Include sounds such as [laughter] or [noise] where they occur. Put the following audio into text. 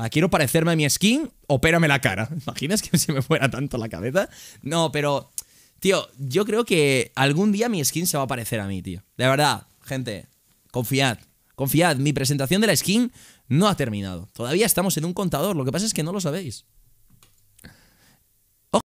Ah, quiero parecerme a mi skin, opérame la cara. [laughs] ¿Imaginas que se me fuera tanto la cabeza? No, pero, tío, yo creo que algún día mi skin se va a parecer a mí, tío. De verdad, gente, confiad. Confiad, mi presentación de la skin no ha terminado. Todavía estamos en un contador, lo que pasa es que no lo sabéis.